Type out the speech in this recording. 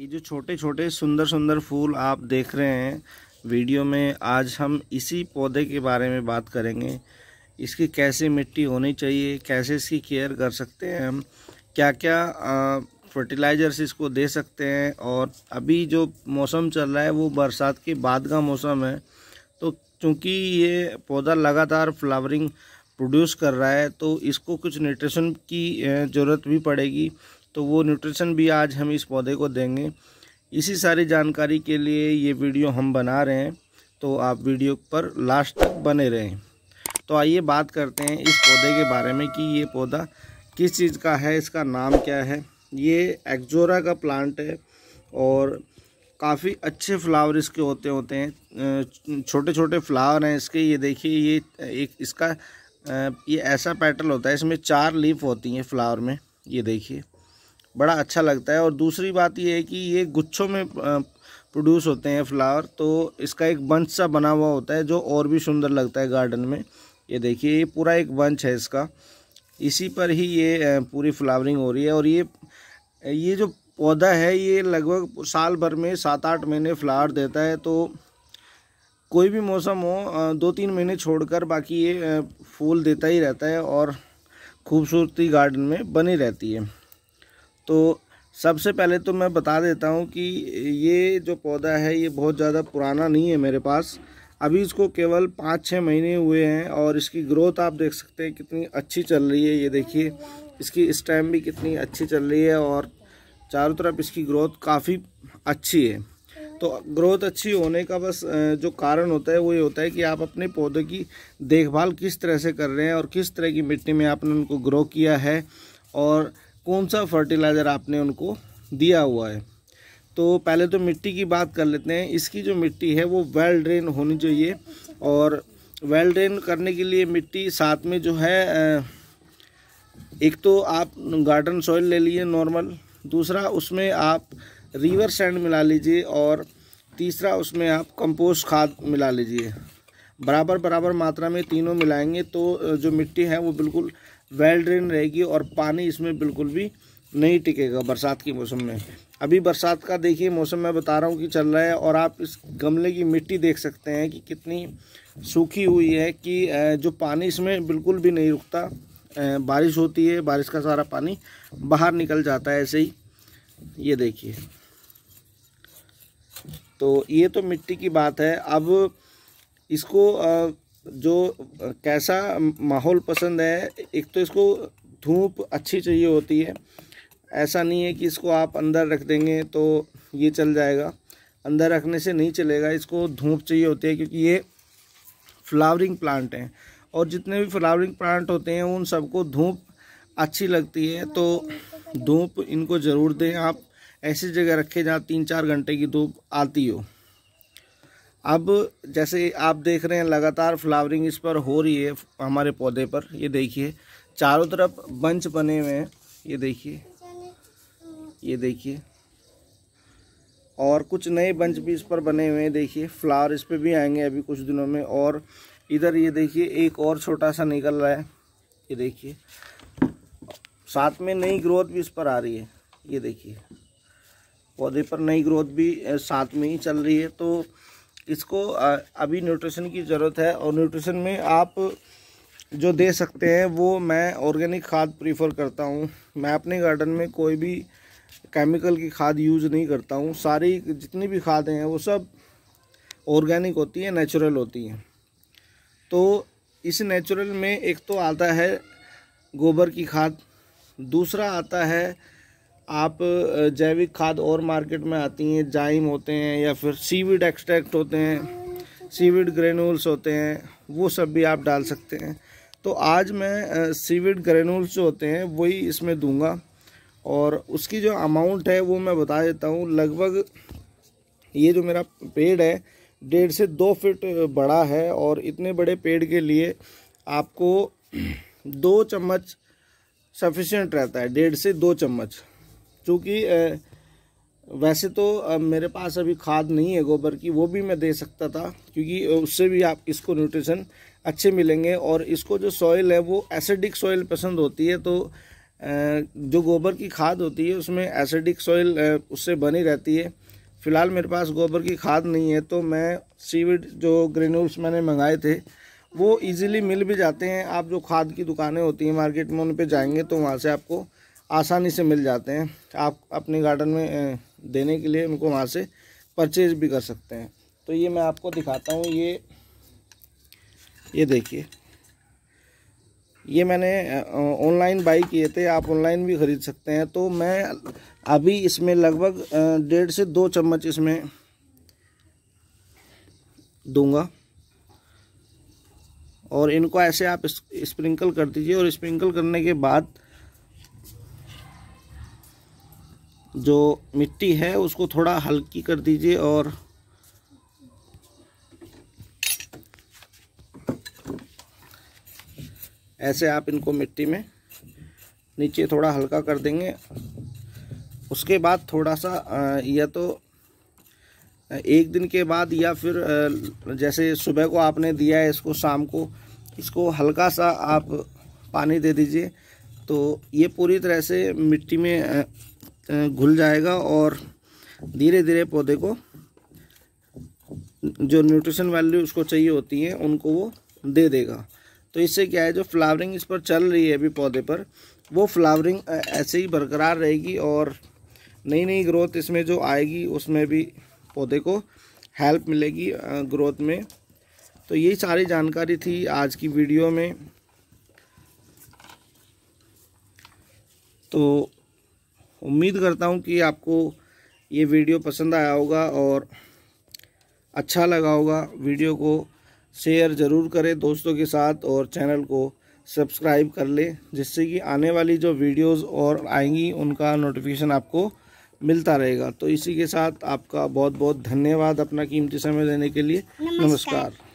ये जो छोटे छोटे सुंदर सुंदर फूल आप देख रहे हैं वीडियो में आज हम इसी पौधे के बारे में बात करेंगे इसकी कैसे मिट्टी होनी चाहिए कैसे इसकी केयर कर सकते हैं हम क्या क्या फर्टिलाइज़र्स इसको दे सकते हैं और अभी जो मौसम चल रहा है वो बरसात के बाद का मौसम है तो चूँकि ये पौधा लगातार फ्लावरिंग प्रोड्यूस कर रहा है तो इसको कुछ न्यूट्रिशन की ज़रूरत भी पड़ेगी तो वो न्यूट्रिशन भी आज हम इस पौधे को देंगे इसी सारी जानकारी के लिए ये वीडियो हम बना रहे हैं तो आप वीडियो पर लास्ट तक बने रहें तो आइए बात करते हैं इस पौधे के बारे में कि ये पौधा किस चीज़ का है इसका नाम क्या है ये एक्जोरा का प्लांट है और काफ़ी अच्छे फ्लावर इसके होते होते हैं छोटे छोटे फ्लावर हैं इसके ये देखिए ये एक इसका ये ऐसा पैटर्न होता है इसमें चार लीफ होती हैं फ्लावर में ये देखिए बड़ा अच्छा लगता है और दूसरी बात यह है कि ये गुच्छों में प्रोड्यूस होते हैं फ्लावर तो इसका एक बंच सा बना हुआ होता है जो और भी सुंदर लगता है गार्डन में ये देखिए ये पूरा एक बंच है इसका इसी पर ही ये पूरी फ्लावरिंग हो रही है और ये ये जो पौधा है ये लगभग साल भर में सात आठ महीने फ्लावर देता है तो कोई भी मौसम हो दो तीन महीने छोड़कर बाकी ये फूल देता ही रहता है और खूबसूरती गार्डन में बनी रहती है तो सबसे पहले तो मैं बता देता हूँ कि ये जो पौधा है ये बहुत ज़्यादा पुराना नहीं है मेरे पास अभी इसको केवल पाँच छः महीने हुए हैं और इसकी ग्रोथ आप देख सकते हैं कितनी अच्छी चल रही है ये देखिए इसकी इस टाइम भी कितनी अच्छी चल रही है और चारों तरफ इसकी ग्रोथ काफ़ी अच्छी है तो ग्रोथ अच्छी होने का बस जो कारण होता है वो ये होता है कि आप अपने पौधे की देखभाल किस तरह से कर रहे हैं और किस तरह की मिट्टी में आपने उनको ग्रो किया है और कौन सा फर्टिलाइज़र आपने उनको दिया हुआ है तो पहले तो मिट्टी की बात कर लेते हैं इसकी जो मिट्टी है वो वेल ड्रेन होनी चाहिए और वेल ड्रेन करने के लिए मिट्टी साथ में जो है एक तो आप गार्डन सॉइल ले लीजिए नॉर्मल दूसरा उसमें आप रिवर सैंड मिला लीजिए और तीसरा उसमें आप कंपोस्ट खाद मिला लीजिए बराबर बराबर मात्रा में तीनों मिलाएंगे तो जो मिट्टी है वो बिल्कुल वेल ड्रेन रहेगी और पानी इसमें बिल्कुल भी नहीं टिकेगा बरसात के मौसम में अभी बरसात का देखिए मौसम मैं बता रहा हूँ कि चल रहा है और आप इस गमले की मिट्टी देख सकते हैं कि कितनी सूखी हुई है कि जो पानी इसमें बिल्कुल भी नहीं रुकता बारिश होती है बारिश का सारा पानी बाहर निकल जाता है ऐसे ही ये देखिए तो ये तो मिट्टी की बात है अब इसको जो कैसा माहौल पसंद है एक तो इसको धूप अच्छी चाहिए होती है ऐसा नहीं है कि इसको आप अंदर रख देंगे तो ये चल जाएगा अंदर रखने से नहीं चलेगा इसको धूप चाहिए होती है क्योंकि ये फ्लावरिंग प्लांट हैं और जितने भी फ्लावरिंग प्लांट होते हैं उन सबको धूप अच्छी लगती है तो धूप इनको ज़रूर दें आप ऐसी जगह रखें जहाँ तीन चार घंटे की धूप आती हो अब जैसे आप देख रहे हैं लगातार फ्लावरिंग इस पर हो रही है हमारे पौधे पर ये देखिए चारों तरफ बंच बने हुए हैं ये देखिए ये देखिए और कुछ नए बंच भी इस पर बने हुए हैं देखिए फ्लावर इस पर भी आएंगे अभी कुछ दिनों में और इधर ये देखिए एक और छोटा सा निकल रहा है ये देखिए साथ में नई ग्रोथ भी इस पर आ रही है ये देखिए पौधे पर नई ग्रोथ भी साथ में ही चल रही है तो इसको अभी न्यूट्रिशन की ज़रूरत है और न्यूट्रिशन में आप जो दे सकते हैं वो मैं ऑर्गेनिक खाद प्रीफर करता हूँ मैं अपने गार्डन में कोई भी केमिकल की खाद यूज़ नहीं करता हूँ सारी जितनी भी खादें हैं वो सब ऑर्गेनिक होती हैं नेचुरल होती हैं तो इस नेचुरल में एक तो आता है गोबर की खाद दूसरा आता है आप जैविक खाद और मार्केट में आती हैं जाइम होते हैं या फिर सीविड एक्सट्रैक्ट होते हैं सीविड ग्रेनूल्स होते हैं वो सब भी आप डाल सकते हैं तो आज मैं सीविड ग्रेनूल्स जो होते हैं वही इसमें दूंगा और उसकी जो अमाउंट है वो मैं बता देता हूँ लगभग ये जो मेरा पेड़ है डेढ़ से दो फिट बड़ा है और इतने बड़े पेड़ के लिए आपको दो चम्मच सफिशेंट रहता है डेढ़ से दो चम्मच चूँकि वैसे तो मेरे पास अभी खाद नहीं है गोबर की वो भी मैं दे सकता था क्योंकि उससे भी आप इसको न्यूट्रिशन अच्छे मिलेंगे और इसको जो सॉइल है वो एसिडिक सॉइल पसंद होती है तो जो गोबर की खाद होती है उसमें एसिडिक सॉइल उससे बनी रहती है फ़िलहाल मेरे पास गोबर की खाद नहीं है तो मैं सीविड जो ग्रेन्यूल्स मैंने मंगाए थे वो इजीली मिल भी जाते हैं आप जो खाद की दुकानें होती हैं मार्केट में उन पर जाएंगे तो वहाँ से आपको आसानी से मिल जाते हैं आप अपने गार्डन में देने के लिए उनको वहाँ से परचेज भी कर सकते हैं तो ये मैं आपको दिखाता हूँ ये ये देखिए ये मैंने ऑनलाइन बाई किए थे आप ऑनलाइन भी ख़रीद सकते हैं तो मैं अभी इसमें लगभग डेढ़ से दो चम्मच इसमें दूंगा और इनको ऐसे आप स्प्रिंकल कर दीजिए और स्प्रिंकल करने के बाद जो मिट्टी है उसको थोड़ा हल्की कर दीजिए और ऐसे आप इनको मिट्टी में नीचे थोड़ा हल्का कर देंगे उसके बाद थोड़ा सा या तो एक दिन के बाद या फिर जैसे सुबह को आपने दिया है इसको शाम को इसको हल्का सा आप पानी दे दीजिए तो ये पूरी तरह से मिट्टी में घुल जाएगा और धीरे धीरे पौधे को जो न्यूट्रिशन वैल्यू उसको चाहिए होती है उनको वो दे देगा तो इससे क्या है जो फ्लावरिंग इस पर चल रही है अभी पौधे पर वो फ्लावरिंग ऐसे ही बरकरार रहेगी और नई नई ग्रोथ इसमें जो आएगी उसमें भी पौधे को हेल्प मिलेगी ग्रोथ में तो यही सारी जानकारी थी आज की वीडियो में तो उम्मीद करता हूँ कि आपको ये वीडियो पसंद आया होगा और अच्छा लगा होगा वीडियो को शेयर ज़रूर करें दोस्तों के साथ और चैनल को सब्सक्राइब कर लें जिससे कि आने वाली जो वीडियोस और आएंगी उनका नोटिफिकेशन आपको मिलता रहेगा तो इसी के साथ आपका बहुत बहुत धन्यवाद अपना कीमती समय देने के लिए नमस्कार, नमस्कार।